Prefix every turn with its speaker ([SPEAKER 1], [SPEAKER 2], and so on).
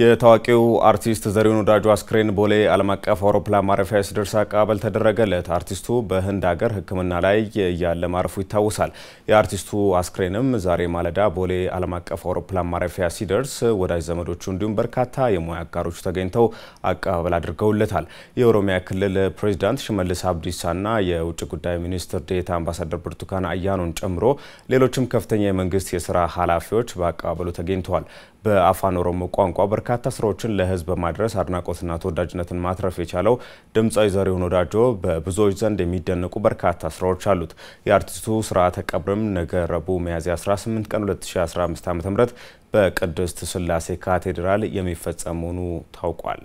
[SPEAKER 1] የታዋቂው አርቲስት ዘሪሁን ወዳጁ አስክሬን ቦሌ ዓለም አቀፍ አውሮፕላን ማረፊያ ሲደርስ አቀባበል ተደረገለት። አርቲስቱ በህንድ ሀገር ሕክምና ላይ እያለ ማረፉ ይታወሳል። የአርቲስቱ አስክሬንም ዛሬ ማለዳ ቦሌ ዓለም አቀፍ አውሮፕላን ማረፊያ ሲደርስ ወዳጅ ዘመዶቹ እንዲሁም በርካታ የሙያ አጋሮቹ ተገኝተው አቀባበል አድርገውለታል። የኦሮሚያ ክልል ፕሬዚዳንት ሽመልስ አብዲሳና የውጭ ጉዳይ ሚኒስትር ዴታ አምባሳደር ብርቱካን አያኖን ጨምሮ ሌሎችም ከፍተኛ የመንግስት የስራ ኃላፊዎች በአቀባበሉ ተገኝተዋል። በአፋን ኦሮሞ ቋንቋ በርካታ ስራዎችን ለህዝብ በማድረስ አድናቆትና ተወዳጅነትን ማትረፍ የቻለው ድምፃዊ ዘሪሁን ወዳጆ በብዙዎች ዘንድ የሚደነቁ በርካታ ስራዎች አሉት። የአርቲስቱ ስርዓተ ቀብርም ነገ ረቡዕ ሚያዝያ 18 ቀን 2015 ዓ.ም በቅድስት ስላሴ ካቴድራል የሚፈጸም መሆኑ ታውቋል።